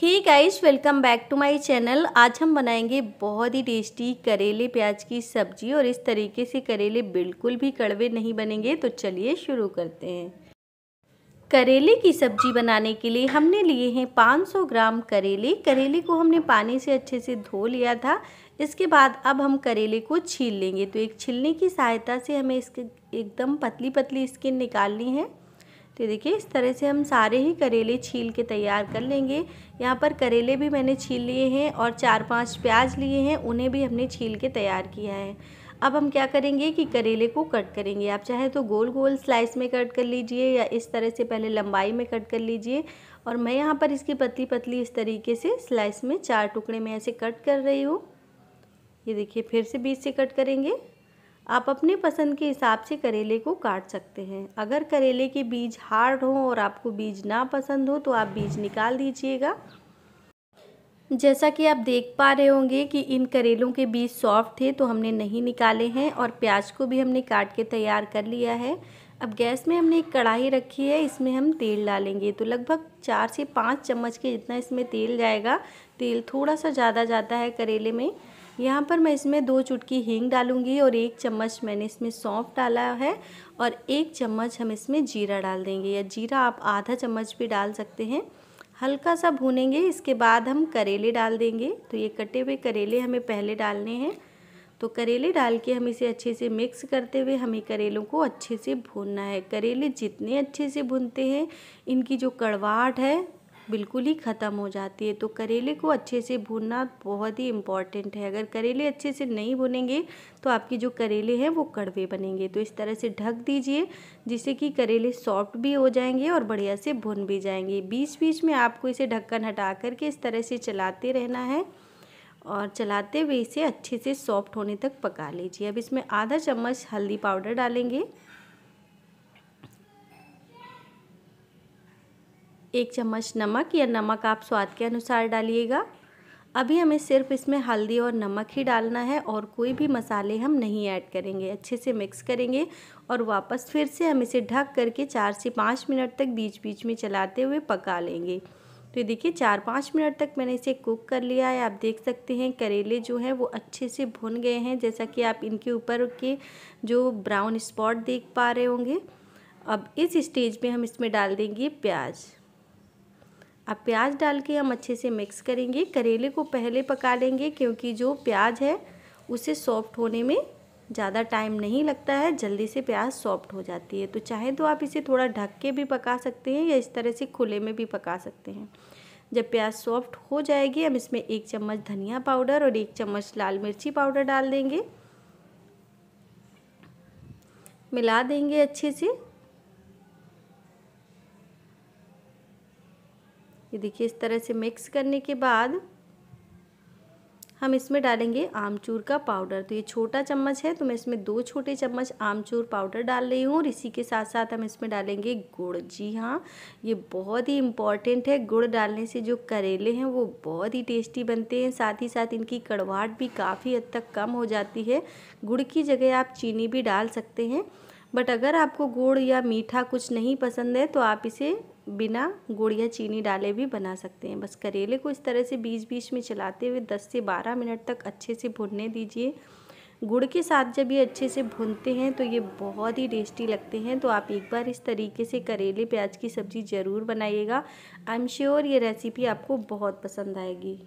he guys welcome back to my channel आज हम बनाएंगे बहुत ही टेस्टी करेले प्याज की सब्जी और इस तरीके से करेले बिल्कुल भी कड़वे नहीं बनेंगे तो चलिए शुरू करते हैं करेले की सब्जी बनाने के लिए हमने लिए हैं 500 ग्राम करेले करेले को हमने पानी से अच्छे से धो लिया था इसके बाद अब हम करेले को छील लेंगे तो एक छिलने की सहायता से हमें इसके एकदम पतली पतली स्किन निकालनी है तो देखिए इस तरह से हम सारे ही करेले छील के तैयार कर लेंगे यहाँ पर करेले भी मैंने छील लिए हैं और चार पांच प्याज लिए हैं उन्हें भी हमने छील के तैयार किया है अब हम क्या करेंगे कि करेले को कट करेंगे आप चाहे तो गोल गोल स्लाइस में कट कर लीजिए या इस तरह से पहले लंबाई में कट कर लीजिए और मैं यहाँ पर इसकी पतली पतली इस तरीके से स्लाइस में चार टुकड़े में ऐसे कट कर रही हूँ ये देखिए फिर से बीच से कट करेंगे आप अपने पसंद के हिसाब से करेले को काट सकते हैं अगर करेले के बीज हार्ड हो और आपको बीज ना पसंद हो तो आप बीज निकाल दीजिएगा जैसा कि आप देख पा रहे होंगे कि इन करेलों के बीज सॉफ्ट थे तो हमने नहीं निकाले हैं और प्याज को भी हमने काट के तैयार कर लिया है अब गैस में हमने एक कढ़ाई रखी है इसमें हम तेल डालेंगे तो लगभग चार से पाँच चम्मच के जितना इसमें तेल जाएगा तेल थोड़ा सा ज़्यादा जाता है करेले में यहाँ पर मैं इसमें दो चुटकी हींग डालूंगी और एक चम्मच मैंने इसमें सौंफ डाला है और एक चम्मच हम इसमें जीरा डाल देंगे या जीरा आप आधा चम्मच भी डाल सकते हैं हल्का सा भूनेंगे इसके बाद हम करेले डाल देंगे तो ये कटे हुए करेले हमें पहले डालने हैं तो करेले डाल के हम इसे अच्छे से मिक्स करते हुए हमें करेलों को अच्छे से भूनना है करेले जितने अच्छे से भूनते हैं इनकी जो कड़वाहट है बिल्कुल ही ख़त्म हो जाती है तो करेले को अच्छे से भूनना बहुत ही इम्पॉर्टेंट है अगर करेले अच्छे से नहीं भुनेंगे तो आपके जो करेले हैं वो कड़वे बनेंगे तो इस तरह से ढक दीजिए जिससे कि करेले सॉफ्ट भी हो जाएंगे और बढ़िया से भुन भी जाएंगे बीच बीच में आपको इसे ढक्कन हटा करके इस तरह से चलाते रहना है और चलाते हुए इसे अच्छे से सॉफ्ट होने तक पका लीजिए अब इसमें आधा चम्मच हल्दी पाउडर डालेंगे एक चम्मच नमक या नमक आप स्वाद के अनुसार डालिएगा अभी हमें सिर्फ इसमें हल्दी और नमक ही डालना है और कोई भी मसाले हम नहीं ऐड करेंगे अच्छे से मिक्स करेंगे और वापस फिर से हम इसे ढक करके चार से पाँच मिनट तक बीच बीच में चलाते हुए पका लेंगे तो देखिए चार पाँच मिनट तक मैंने इसे कुक कर लिया है आप देख सकते हैं करेले जो हैं वो अच्छे से भुन गए हैं जैसा कि आप इनके ऊपर के जो ब्राउन स्पॉट देख पा रहे होंगे अब इस स्टेज में हम इसमें डाल देंगे प्याज अब प्याज डाल के हम अच्छे से मिक्स करेंगे करेले को पहले पका लेंगे क्योंकि जो प्याज है उसे सॉफ्ट होने में ज़्यादा टाइम नहीं लगता है जल्दी से प्याज सॉफ्ट हो जाती है तो चाहे तो आप इसे थोड़ा ढक के भी पका सकते हैं या इस तरह से खुले में भी पका सकते हैं जब प्याज सॉफ्ट हो जाएगी हम इसमें एक चम्मच धनिया पाउडर और एक चम्मच लाल मिर्ची पाउडर डाल देंगे मिला देंगे अच्छे से ये देखिए इस तरह से मिक्स करने के बाद हम इसमें डालेंगे आमचूर का पाउडर तो ये छोटा चम्मच है तो मैं इसमें दो छोटे चम्मच आमचूर पाउडर डाल रही हूँ और इसी के साथ साथ हम इसमें डालेंगे गुड़ जी हाँ ये बहुत ही इम्पॉर्टेंट है गुड़ डालने से जो करेले हैं वो बहुत ही टेस्टी बनते हैं साथ ही साथ इनकी कड़वाहट भी काफ़ी हद तक कम हो जाती है गुड़ की जगह आप चीनी भी डाल सकते हैं बट अगर आपको गुड़ या मीठा कुछ नहीं पसंद है तो आप इसे बिना गुड़ या चीनी डाले भी बना सकते हैं बस करेले को इस तरह से बीच बीच में चलाते हुए 10 से 12 मिनट तक अच्छे से भुनने दीजिए गुड़ के साथ जब ये अच्छे से भुनते हैं तो ये बहुत ही टेस्टी लगते हैं तो आप एक बार इस तरीके से करेले प्याज की सब्ज़ी ज़रूर बनाइएगा आई एम श्योर ये रेसिपी आपको बहुत पसंद आएगी